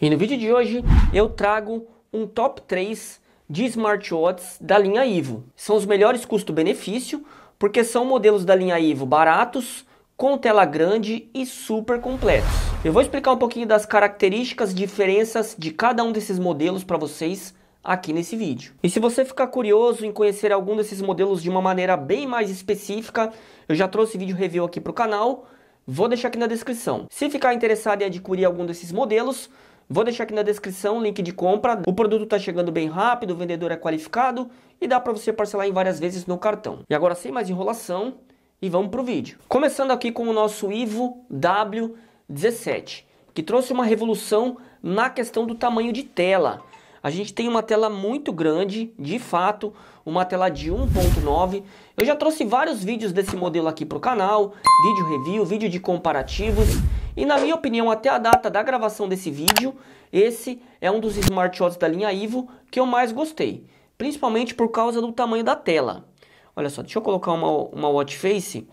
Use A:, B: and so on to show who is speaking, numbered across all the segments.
A: E no vídeo de hoje eu trago um top 3 de smartwatches da linha Ivo. São os melhores custo-benefício porque são modelos da linha Ivo baratos, com tela grande e super completos. Eu vou explicar um pouquinho das características, diferenças de cada um desses modelos para vocês aqui nesse vídeo. E se você ficar curioso em conhecer algum desses modelos de uma maneira bem mais específica, eu já trouxe vídeo review aqui para o canal, vou deixar aqui na descrição. Se ficar interessado em adquirir algum desses modelos, Vou deixar aqui na descrição o link de compra. O produto está chegando bem rápido, o vendedor é qualificado e dá para você parcelar em várias vezes no cartão. E agora sem mais enrolação e vamos para o vídeo. Começando aqui com o nosso Ivo W17, que trouxe uma revolução na questão do tamanho de tela. A gente tem uma tela muito grande, de fato, uma tela de 1.9. Eu já trouxe vários vídeos desse modelo aqui para o canal, vídeo review, vídeo de comparativos. E na minha opinião, até a data da gravação desse vídeo, esse é um dos smartwatches da linha Ivo que eu mais gostei, principalmente por causa do tamanho da tela. Olha só, deixa eu colocar uma, uma watch face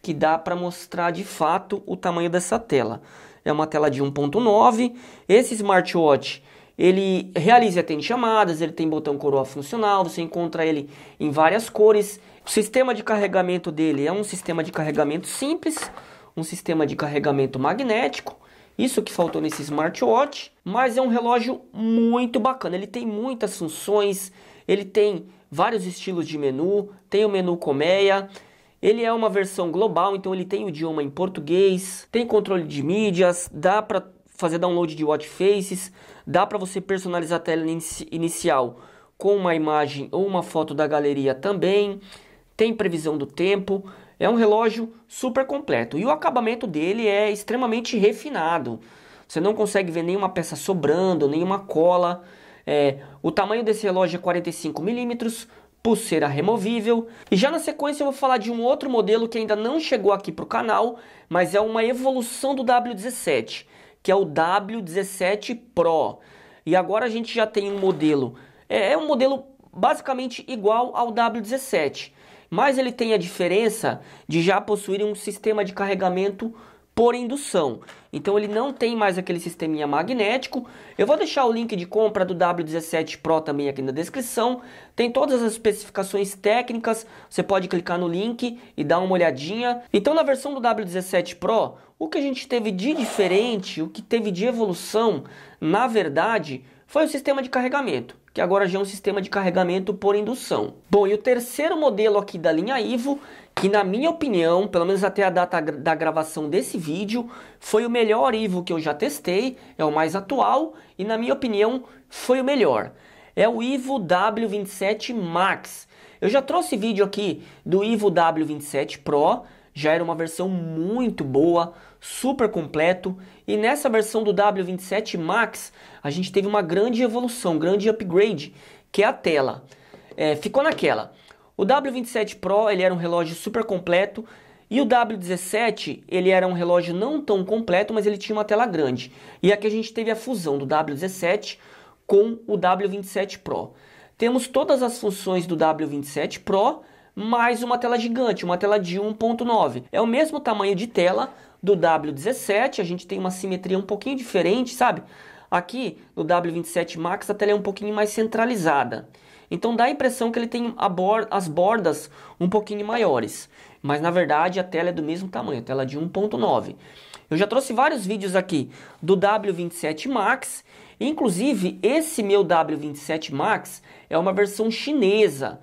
A: que dá para mostrar de fato o tamanho dessa tela. É uma tela de 1.9, esse smartwatch ele realiza atende chamadas, ele tem botão coroa funcional, você encontra ele em várias cores. O sistema de carregamento dele é um sistema de carregamento simples, um sistema de carregamento magnético, isso que faltou nesse smartwatch, mas é um relógio muito bacana. Ele tem muitas funções, ele tem vários estilos de menu, tem o menu colmeia, ele é uma versão global, então ele tem o idioma em português, tem controle de mídias, dá para fazer download de watch faces, dá para você personalizar a tela inicial com uma imagem ou uma foto da galeria também, tem previsão do tempo, é um relógio super completo e o acabamento dele é extremamente refinado. Você não consegue ver nenhuma peça sobrando, nenhuma cola. É, o tamanho desse relógio é 45 milímetros, pulseira removível. E já na sequência eu vou falar de um outro modelo que ainda não chegou aqui para o canal, mas é uma evolução do W17, que é o W17 Pro. E agora a gente já tem um modelo, é, é um modelo basicamente igual ao W17, mais ele tem a diferença de já possuir um sistema de carregamento por indução. Então ele não tem mais aquele sisteminha magnético. Eu vou deixar o link de compra do W17 Pro também aqui na descrição. Tem todas as especificações técnicas. Você pode clicar no link e dar uma olhadinha. Então na versão do W17 Pro, o que a gente teve de diferente, o que teve de evolução, na verdade, foi o sistema de carregamento que agora já é um sistema de carregamento por indução. Bom, e o terceiro modelo aqui da linha Ivo, que na minha opinião, pelo menos até a data da gravação desse vídeo, foi o melhor Ivo que eu já testei, é o mais atual e na minha opinião foi o melhor. É o Ivo W27 Max. Eu já trouxe vídeo aqui do Ivo W27 Pro, já era uma versão muito boa, super completo. E nessa versão do W27 Max, a gente teve uma grande evolução, grande upgrade, que é a tela. É, ficou naquela. O W27 Pro ele era um relógio super completo e o W17 ele era um relógio não tão completo, mas ele tinha uma tela grande. E aqui a gente teve a fusão do W17 com o W27 Pro. Temos todas as funções do W27 Pro mais uma tela gigante, uma tela de 1.9. É o mesmo tamanho de tela, do W17, a gente tem uma simetria um pouquinho diferente, sabe? Aqui no W27 Max a tela é um pouquinho mais centralizada. Então dá a impressão que ele tem bor as bordas um pouquinho maiores. Mas na verdade a tela é do mesmo tamanho, a tela é de 1.9. Eu já trouxe vários vídeos aqui do W27 Max. Inclusive esse meu W27 Max é uma versão chinesa.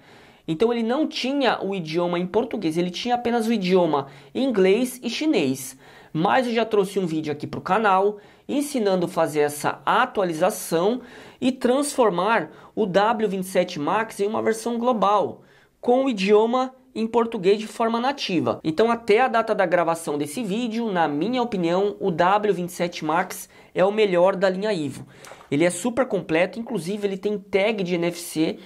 A: Então ele não tinha o idioma em português, ele tinha apenas o idioma inglês e chinês. Mas eu já trouxe um vídeo aqui para o canal ensinando a fazer essa atualização e transformar o W27 Max em uma versão global com o idioma em português de forma nativa. Então, até a data da gravação desse vídeo, na minha opinião, o W27 Max é o melhor da linha Ivo. Ele é super completo, inclusive ele tem tag de NFC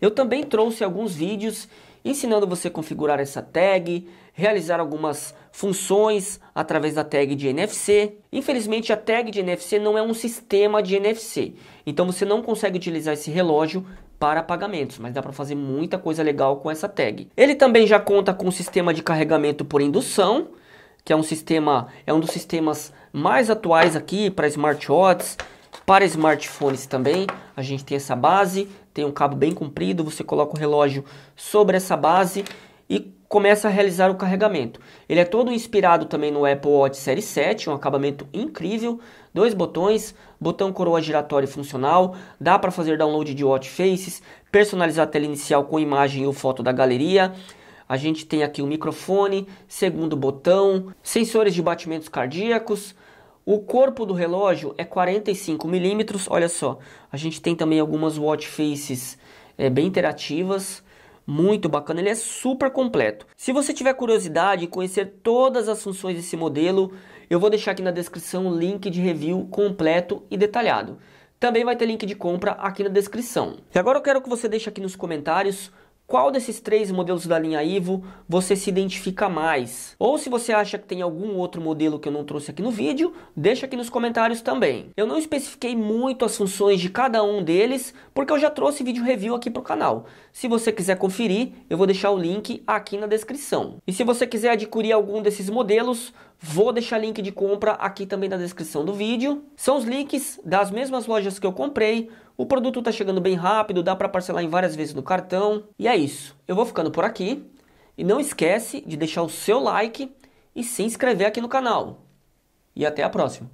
A: eu também trouxe alguns vídeos ensinando você a configurar essa tag, realizar algumas funções através da tag de NFC. Infelizmente, a tag de NFC não é um sistema de NFC, então você não consegue utilizar esse relógio para pagamentos, mas dá para fazer muita coisa legal com essa tag. Ele também já conta com o sistema de carregamento por indução, que é um sistema, é um dos sistemas mais atuais aqui para smartwatches, para smartphones também. A gente tem essa base, tem um cabo bem comprido, você coloca o relógio sobre essa base e começa a realizar o carregamento. Ele é todo inspirado também no Apple Watch Série 7, um acabamento incrível, dois botões, botão coroa giratória funcional, dá para fazer download de watch faces, personalizar a tela inicial com imagem ou foto da galeria. A gente tem aqui o microfone, segundo botão, sensores de batimentos cardíacos, o corpo do relógio é 45 milímetros, olha só. A gente tem também algumas watch faces é, bem interativas, muito bacana, ele é super completo. Se você tiver curiosidade em conhecer todas as funções desse modelo, eu vou deixar aqui na descrição o link de review completo e detalhado. Também vai ter link de compra aqui na descrição. E agora eu quero que você deixe aqui nos comentários qual desses três modelos da linha Ivo você se identifica mais. Ou se você acha que tem algum outro modelo que eu não trouxe aqui no vídeo, deixa aqui nos comentários também. Eu não especifiquei muito as funções de cada um deles, porque eu já trouxe vídeo review aqui para o canal. Se você quiser conferir, eu vou deixar o link aqui na descrição. E se você quiser adquirir algum desses modelos, Vou deixar link de compra aqui também na descrição do vídeo. São os links das mesmas lojas que eu comprei. O produto está chegando bem rápido, dá para parcelar em várias vezes no cartão. E é isso. Eu vou ficando por aqui. E não esquece de deixar o seu like e se inscrever aqui no canal. E até a próxima.